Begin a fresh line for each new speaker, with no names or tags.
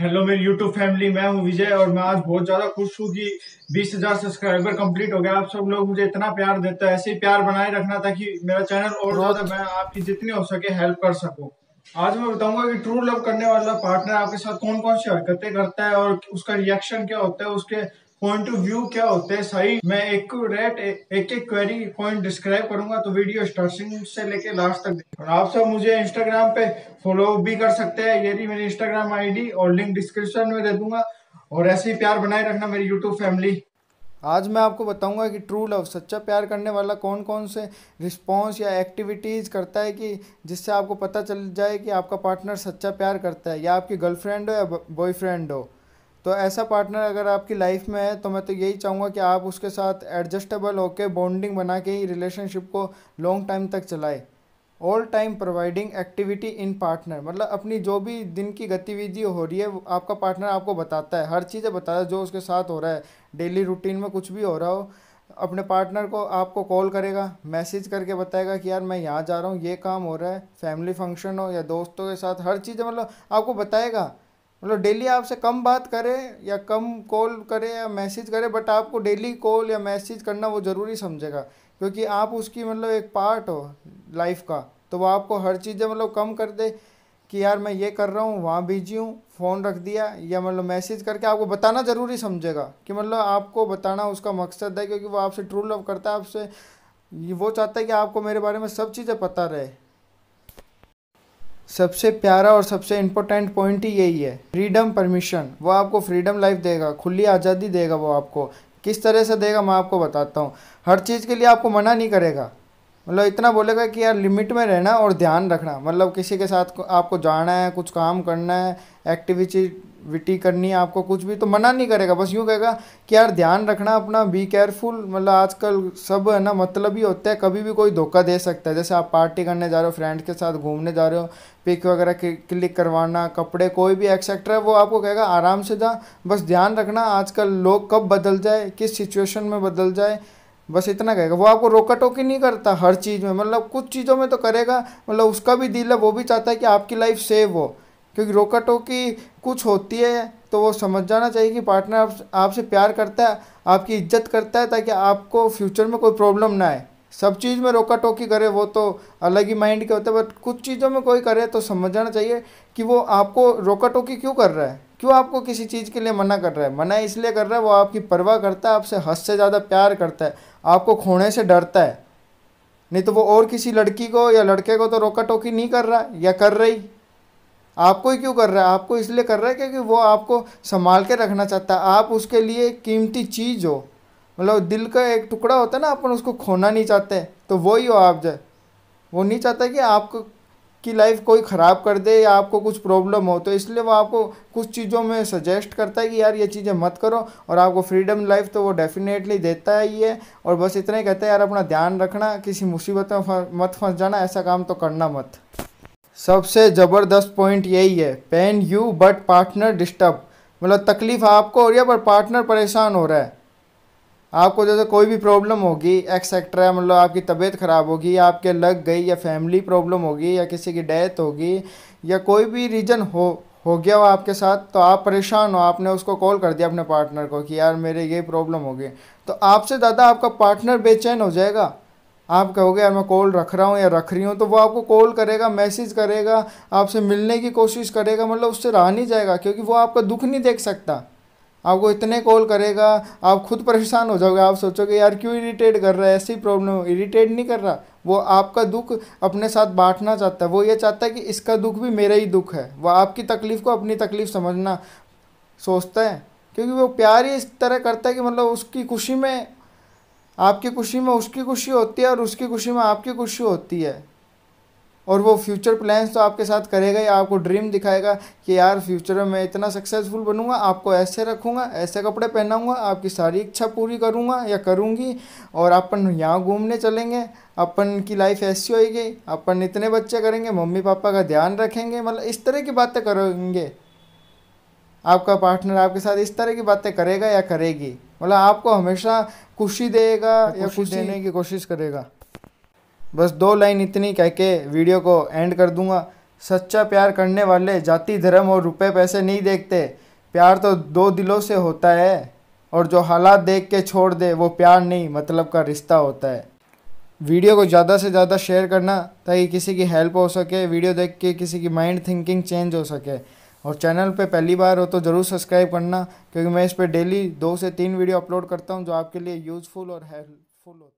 hello मेरी YouTube family मैं हूं विजय और मैं आज बहुत ज्यादा खुश हूं कि 20,000 सब्सक्राइबर कंप्लीट हो गया आप सब लोग मुझे इतना प्यार देते हैं ऐसे ही प्यार बनाए रखना ताकि मेरा चैनल और ज्यादा मैं आपकी जितनी हो सके हेल्प कर सकूं आज मैं बताऊंगा कि ट्रू लव करने वाला पार्टनर आपके साथ कौन कौन सी हरकतें करता है और उसका रिएक्शन क्या होता है उसके पॉइंट ऑफ व्यू क्या होते हैं सही मैं एक रेट एक एक क्वेरी पॉइंट डिस्क्राइब करूंगा तो वीडियो स्टार्टिंग से लेके लास्ट तक और आप सब मुझे इंस्टाग्राम पे फॉलो भी कर सकते हैं ये भी मेरी इंस्टाग्राम आईडी और लिंक डिस्क्रिप्शन में दे दूंगा और ऐसे ही प्यार बनाए रखना मेरी यूट्यूब फैमिली आज मैं आपको बताऊंगा कि ट्रू लव सच्चा प्यार करने वाला कौन कौन से रिस्पॉन्स या एक्टिविटीज़ करता है कि जिससे आपको पता चल जाए कि आपका पार्टनर सच्चा प्यार करता है या आपकी गर्लफ्रेंड हो या बॉयफ्रेंड हो तो ऐसा पार्टनर अगर आपकी लाइफ में है तो मैं तो यही चाहूँगा कि आप उसके साथ एडजस्टेबल होकर बॉन्डिंग बना के ही रिलेशनशिप को लॉन्ग टाइम तक चलाए all time providing activity in partner मतलब अपनी जो भी दिन की गतिविधि हो रही है आपका पार्टनर आपको बताता है हर चीज़ें बताता है जो उसके साथ हो रहा है डेली रूटीन में कुछ भी हो रहा हो अपने पार्टनर को आपको कॉल करेगा मैसेज करके बताएगा कि यार मैं यहाँ जा रहा हूँ ये काम हो रहा है फैमिली फंक्शन हो या दोस्तों के साथ हर चीज़ें मतलब आपको बताएगा मतलब डेली आपसे कम बात करें या कम कॉल करें या मैसेज करें बट आपको डेली कॉल या मैसेज करना वो ज़रूरी समझेगा क्योंकि आप उसकी मतलब एक पार्ट हो लाइफ का तो वो आपको हर चीज़ें मतलब कम कर दे कि यार मैं ये कर रहा हूँ वहाँ बिजी हूँ फ़ोन रख दिया या मतलब मैसेज करके आपको बताना ज़रूरी समझेगा कि मतलब आपको बताना उसका मकसद है क्योंकि वो आपसे ट्रू लव करता है आपसे वो चाहता है कि आपको मेरे बारे में सब चीज़ें पता रहे सबसे प्यारा और सबसे इम्पोर्टेंट पॉइंट ही यही है फ्रीडम परमिशन वो आपको फ्रीडम लाइफ देगा खुली आज़ादी देगा वो आपको किस तरह से देगा मैं आपको बताता हूँ हर चीज़ के लिए आपको मना नहीं करेगा मतलब इतना बोलेगा कि यार लिमिट में रहना और ध्यान रखना मतलब किसी के साथ आपको जाना है कुछ काम करना है एक्टिविटी विटी करनी है आपको कुछ भी तो मना नहीं करेगा बस यूँ कहेगा कि यार ध्यान रखना अपना बी केयरफुल मतलब आजकल सब है ना मतलब ही होता है कभी भी कोई धोखा दे सकता है जैसे आप पार्टी करने जा रहे हो फ्रेंड के साथ घूमने जा रहे हो पिक वगैरह क्लिक करवाना कपड़े कोई भी एक्सेट्रा वो आपको कहेगा आराम से जा बस ध्यान रखना आजकल लोग कब बदल जाए किस सिचुएशन में बदल जाए बस इतना कहेगा वो आपको रोका टोकी नहीं करता हर चीज़ में मतलब कुछ चीज़ों में तो करेगा मतलब उसका भी दिल है वो भी चाहता है कि आपकी लाइफ सेव हो क्योंकि रोका टोकी कुछ होती है तो वो समझ जाना चाहिए कि पार्टनर आप आपसे प्यार करता है आपकी इज्जत करता है ताकि आपको फ्यूचर में कोई प्रॉब्लम ना आए सब चीज़ में रोका टोकी करे वो तो अलग ही माइंड के होते हैं बट कुछ चीज़ों में कोई करे तो समझ जाना चाहिए कि वो आपको रोका टोकी क्यों कर रहा है क्यों आपको किसी चीज़ के लिए मना कर रहा है मना इसलिए कर रहा है वो आपकी परवाह करता है आपसे हद से ज़्यादा प्यार करता है आपको खोने से डरता है नहीं तो वो और किसी लड़की को या लड़के को तो रोका टोकी नहीं कर रहा या कर रही आपको ही क्यों कर रहा है आपको इसलिए कर रहा है क्योंकि वो आपको संभाल के रखना चाहता है आप उसके लिए कीमती चीज़ हो मतलब दिल का एक टुकड़ा होता है ना अपन उसको खोना नहीं चाहते तो वो ही हो आप जो वो नहीं चाहता कि आपको की लाइफ कोई ख़राब कर दे या आपको कुछ प्रॉब्लम हो तो इसलिए वो आपको कुछ चीज़ों में सजेस्ट करता है कि यार ये चीज़ें मत करो और आपको फ्रीडम लाइफ तो वो डेफिनेटली देता ही है और बस इतना ही कहता है यार अपना ध्यान रखना किसी मुसीबत में मत फंस जाना ऐसा काम तो करना मत सबसे ज़बरदस्त पॉइंट यही है पेन यू बट पार्टनर डिस्टर्ब मतलब तकलीफ़ आपको हो रही है पर पार्टनर परेशान हो रहा है आपको जैसे कोई भी प्रॉब्लम होगी एक्सेट्रा मतलब आपकी तबीयत ख़राब होगी आपके लग गई या फैमिली प्रॉब्लम होगी या किसी की डेथ होगी या कोई भी रीज़न हो हो गया हो आपके साथ तो आप परेशान हो आपने उसको कॉल कर दिया अपने पार्टनर को कि यार मेरे ये प्रॉब्लम होगी तो आपसे ज़्यादा आपका पार्टनर बेचैन हो जाएगा आप कहोगे यार मैं कॉल रख रहा हूँ या रख रही हूँ तो वो आपको कॉल करेगा मैसेज करेगा आपसे मिलने की कोशिश करेगा मतलब उससे रहा नहीं जाएगा क्योंकि वो आपका दुख नहीं देख सकता आपको इतने कॉल करेगा आप खुद परेशान हो जाओगे आप सोचोगे यार क्यों इरीटेट कर रहा है ऐसी प्रॉब्लम इरीटेट नहीं कर रहा वो आपका दुख अपने साथ बांटना चाहता है वो ये चाहता है कि इसका दुख भी मेरा ही दुख है वह आपकी तकलीफ़ को अपनी तकलीफ़ समझना सोचता है क्योंकि वो प्यार ही इस तरह करता है कि मतलब उसकी खुशी में आपकी खुशी में उसकी खुशी होती है और उसकी खुशी में आपकी खुशी होती है और वो फ्यूचर प्लान्स तो आपके साथ करेगा ही आपको ड्रीम दिखाएगा कि यार फ्यूचर में मैं इतना सक्सेसफुल बनूंगा आपको ऐसे रखूंगा ऐसे कपड़े पहनाऊंगा आपकी सारी इच्छा पूरी करूंगा या करूंगी और अपन यहाँ घूमने चलेंगे अपन की लाइफ ऐसी होएगी अपन इतने बच्चे करेंगे मम्मी पापा का ध्यान रखेंगे मतलब इस तरह की बातें करेंगे आपका पार्टनर आपके साथ इस तरह की बातें करेगा या करेगी मतलब आपको हमेशा खुशी देगा या खुशी देने की कोशिश करेगा बस दो लाइन इतनी कह के वीडियो को एंड कर दूंगा सच्चा प्यार करने वाले जाति धर्म और रुपए पैसे नहीं देखते प्यार तो दो दिलों से होता है और जो हालात देख के छोड़ दे वो प्यार नहीं मतलब का रिश्ता होता है वीडियो को ज़्यादा से ज़्यादा शेयर करना ताकि किसी की हेल्प हो सके वीडियो देख के किसी की माइंड थिंकिंग चेंज हो सके और चैनल पे पहली बार हो तो ज़रूर सब्सक्राइब करना क्योंकि मैं इस पर डेली दो से तीन वीडियो अपलोड करता हूँ जो आपके लिए यूज़फुल और हेल्पफुल होता है